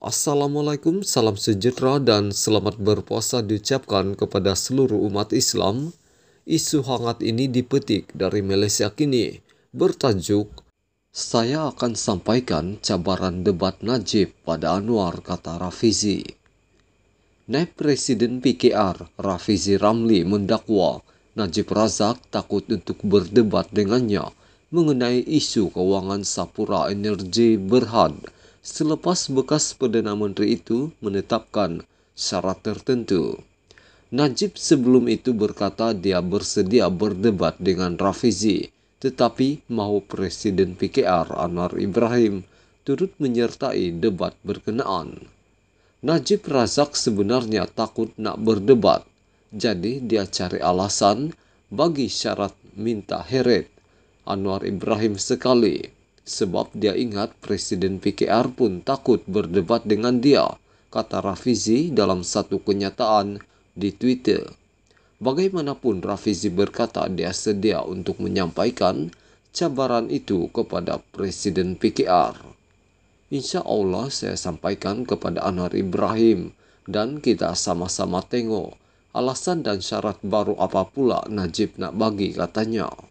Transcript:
Assalamualaikum, salam sejahtera dan selamat berpuasa diucapkan kepada seluruh umat Islam. Isu hangat ini dipetik dari Malaysia kini, bertajuk Saya akan sampaikan cabaran debat Najib pada Anwar kata Rafizi. Naib Presiden PKR Rafizi Ramli mendakwa Najib Razak takut untuk berdebat dengannya mengenai isu keuangan Sapura Energi Berhad selepas bekas Perdana Menteri itu menetapkan syarat tertentu. Najib sebelum itu berkata dia bersedia berdebat dengan Rafizi, tetapi mau Presiden PKR Anwar Ibrahim turut menyertai debat berkenaan. Najib Razak sebenarnya takut nak berdebat, jadi dia cari alasan bagi syarat minta heret Anwar Ibrahim sekali Sebab dia ingat Presiden PKR pun takut berdebat dengan dia, kata Rafizi dalam satu kenyataan di Twitter. Bagaimanapun Rafizi berkata dia sedia untuk menyampaikan cabaran itu kepada Presiden PKR. Insya Allah saya sampaikan kepada Anwar Ibrahim dan kita sama-sama tengok alasan dan syarat baru apa pula Najib nak bagi katanya.